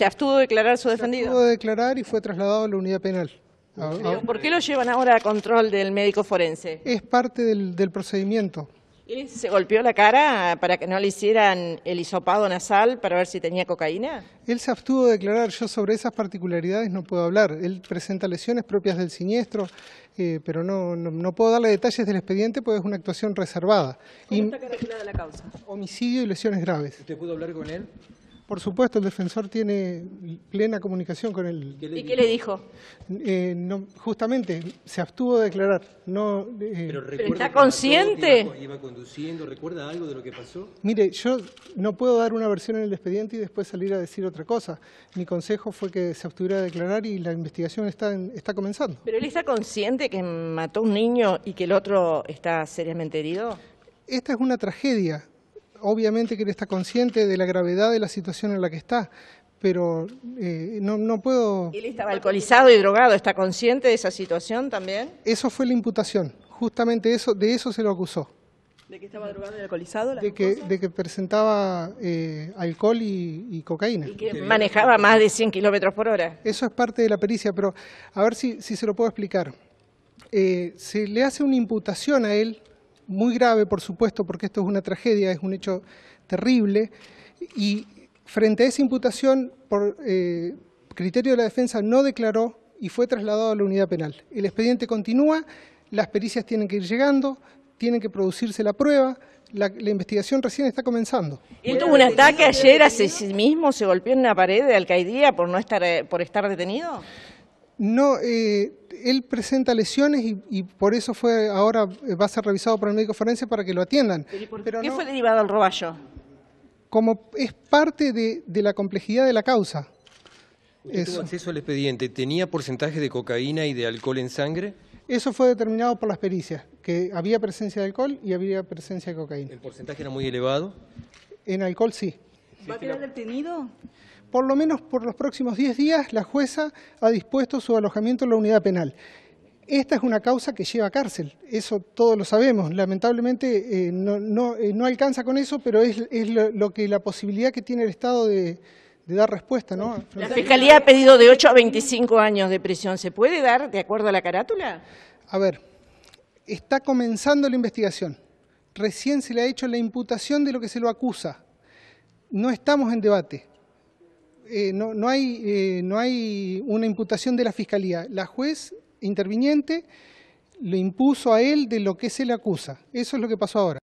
¿Se abstuvo de declarar su defendido? Se abstuvo de declarar y fue trasladado a la unidad penal. ¿Por qué lo llevan ahora a control del médico forense? Es parte del, procedimiento. ¿Y se golpeó la cara para que no le hicieran el hisopado nasal para ver si tenía cocaína? Él se abstuvo de declarar. Yo sobre esas particularidades no puedo hablar. Él presenta lesiones propias del siniestro, eh, pero no, no, puedo darle detalles del expediente porque es una actuación reservada. ¿Cómo y, está la causa? Homicidio y lesiones graves. ¿Usted pudo hablar con él? Por supuesto, el defensor tiene plena comunicación con él. ¿Y qué le dijo? Eh, no, justamente, se abstuvo de declarar. No, eh, Pero, está consciente. ¿recuerda algo de lo que pasó? Mire, yo no puedo dar una versión en el expediente y después salir a decir otra cosa. Mi consejo fue que se abstuviera de declarar y la investigación está, está comenzando. ¿Pero él está consciente que mató a un niño y que el otro está seriamente herido? Esta es una tragedia obviamente que él está consciente de la gravedad de la situación en la que está, pero eh, no, no, puedo... ¿Él estaba alcoholizado y drogado? ¿Está consciente de esa situación también? Eso fue la imputación, justamente eso, de eso se lo acusó. ¿De que estaba drogado y alcoholizado? De que, presentaba eh, alcohol y, cocaína. Y que manejaba más de 100 kilómetros por hora. Eso es parte de la pericia, pero a ver si, se lo puedo explicar. Eh, se le hace una imputación a él muy grave, por supuesto, porque esto es una tragedia, es un hecho terrible, y frente a esa imputación, por eh, criterio de la defensa, no declaró y fue trasladado a la unidad penal. El expediente continúa, las pericias tienen que ir llegando, tienen que producirse la prueba, la, investigación recién está comenzando. Él tuvo un ataque ayer a sí mismo, se golpeó en una pared de alcaidía por no estar eh, por estar detenido. No, eh, él presenta lesiones y, por eso fue ahora va a ser revisado por el médico forense para que lo atiendan. Pero ¿Qué fue derivado al roballo? Como es parte de, la complejidad de la causa. acceso al expediente? ¿Tenía porcentaje de cocaína y de alcohol en sangre? Eso fue determinado por las pericias, que había presencia de alcohol y había presencia de cocaína. ¿El porcentaje era muy elevado? En alcohol sí. ¿Va a quedar detenido? por lo menos por los próximos 10 días, la jueza ha dispuesto su alojamiento en la unidad penal. Esta es una causa que lleva a cárcel, eso todos lo sabemos. Lamentablemente eh, eh, no, alcanza con eso, pero es, lo, que la posibilidad que tiene el Estado de, dar respuesta. ¿no? La Fiscalía ha pedido de 8 a 25 años de prisión. ¿Se puede dar de acuerdo a la carátula? A ver, está comenzando la investigación. Recién se le ha hecho la imputación de lo que se lo acusa. No estamos en debate eh, no, hay, eh, no hay una imputación de la fiscalía. La juez interviniente le impuso a él de lo que se le acusa. Eso es lo que pasó ahora.